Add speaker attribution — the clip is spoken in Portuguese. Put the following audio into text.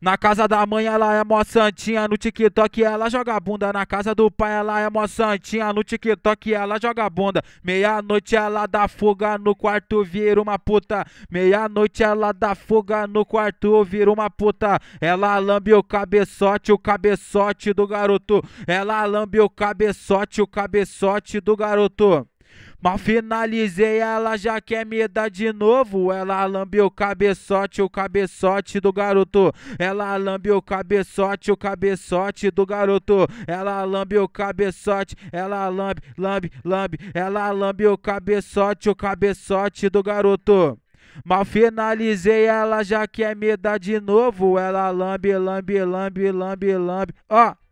Speaker 1: Na casa da mãe ela é mó santinha, no TikTok ela joga bunda. Na casa do pai ela é mó santinha, no TikTok ela joga bunda. Meia-noite ela dá fuga, no quarto vira uma puta. Meia-noite ela dá fuga, no quarto vira uma puta. Ela lambe o cabeçote, o cabeçote do garoto. Ela lambe o cabeçote, o cabeçote do garoto. Mas finalizei, ela já quer me dar de novo. Ela lambeu o cabeçote, o cabeçote do garoto. Ela lambeu o cabeçote, o cabeçote do garoto. Ela lambeu o cabeçote, ela lambe, lambe, lambe. Ela lambeu o cabeçote, o cabeçote do garoto. Mal finalizei, ela já quer me dar de novo. Ela lambe, lambe, lambe, lambe, lambe. Ó. Oh.